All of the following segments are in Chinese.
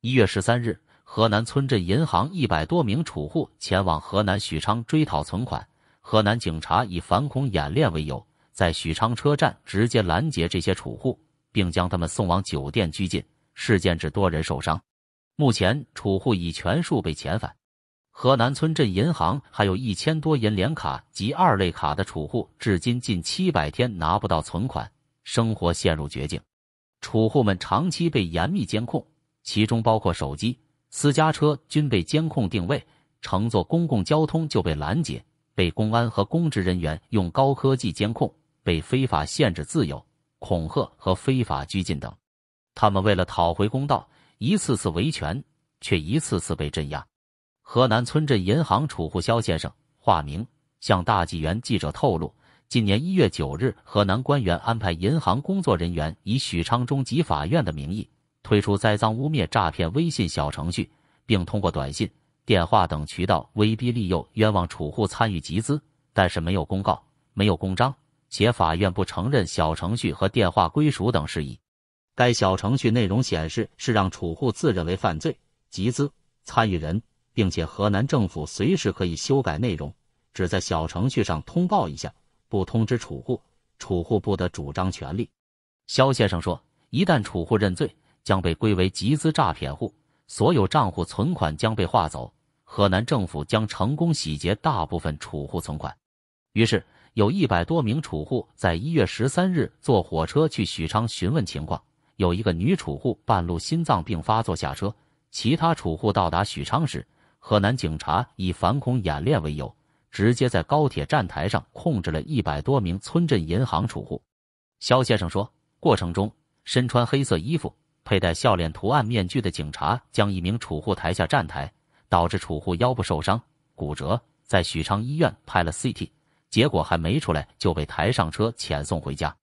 一月十三日，河南村镇银行一百多名储户前往河南许昌追讨存款。河南警察以反恐演练为由，在许昌车站直接拦截这些储户，并将他们送往酒店拘禁。事件致多人受伤，目前储户已全数被遣返。河南村镇银行还有一千多银联卡及二类卡的储户，至今近七百天拿不到存款，生活陷入绝境。储户们长期被严密监控。其中包括手机、私家车均被监控定位，乘坐公共交通就被拦截，被公安和公职人员用高科技监控，被非法限制自由、恐吓和非法拘禁等。他们为了讨回公道，一次次维权，却一次次被镇压。河南村镇银行储户肖先生（化名）向大纪元记者透露，今年一月九日，河南官员安排银行工作人员以许昌中级法院的名义。推出栽赃污蔑诈骗微信小程序，并通过短信、电话等渠道威逼利诱，冤枉储户参与集资，但是没有公告、没有公章，且法院不承认小程序和电话归属等事宜。该小程序内容显示是让储户自认为犯罪集资参与人，并且河南政府随时可以修改内容，只在小程序上通报一下，不通知储户，储户不得主张权利。肖先生说，一旦储户认罪。将被归为集资诈骗户，所有账户存款将被划走。河南政府将成功洗劫大部分储户存款。于是，有一百多名储户在一月十三日坐火车去许昌询问情况。有一个女储户半路心脏病发作下车，其他储户到达许昌时，河南警察以反恐演练为由，直接在高铁站台上控制了一百多名村镇银行储户。肖先生说，过程中身穿黑色衣服。佩戴笑脸图案面具的警察将一名储户抬下站台，导致储户腰部受伤骨折，在许昌医院拍了 CT，结果还没出来就被抬上车遣送回家。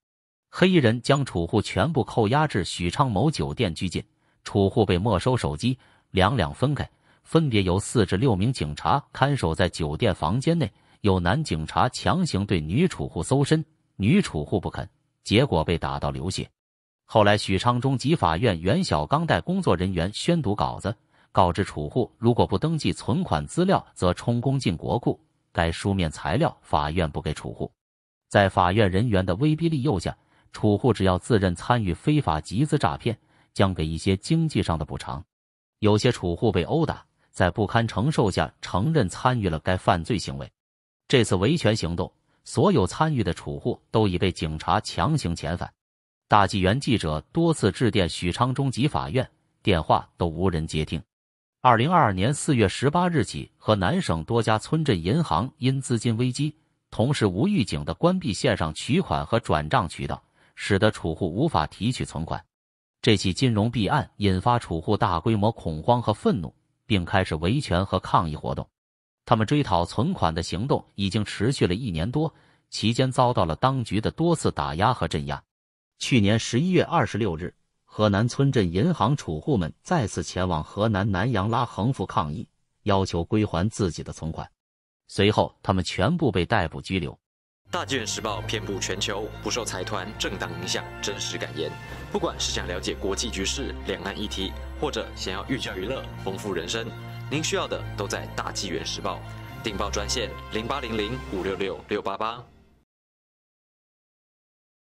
黑衣人将储户全部扣押至许昌某酒店拘禁，储户被没收手机，两两分开，分别由四至六名警察看守在酒店房间内。有男警察强行对女储户搜身，女储户不肯，结果被打到流血。后来，许昌中级法院袁小刚带工作人员宣读稿子，告知储户，如果不登记存款资料，则充公进国库。该书面材料，法院不给储户。在法院人员的威逼利诱下，储户只要自认参与非法集资诈骗，将给一些经济上的补偿。有些储户被殴打，在不堪承受下承认参与了该犯罪行为。这次维权行动，所有参与的储户都已被警察强行遣返。大纪元记者多次致电许昌中级法院，电话都无人接听。二零二二年四月十八日起，河南省多家村镇银行因资金危机，同时无预警地关闭线上取款和转账渠道，使得储户无法提取存款。这起金融弊案引发储户大规模恐慌和愤怒，并开始维权和抗议活动。他们追讨存款的行动已经持续了一年多，期间遭到了当局的多次打压和镇压。去年十一月二十六日，河南村镇银行储户们再次前往河南南阳拉横幅抗议，要求归还自己的存款。随后，他们全部被逮捕拘留。大纪元时报遍布全球，不受财团、政党影响，真实感言。不管是想了解国际局势、两岸议题，或者想要寓教于乐、丰富人生，您需要的都在大纪元时报。订报专线：零八零零五六六六八八。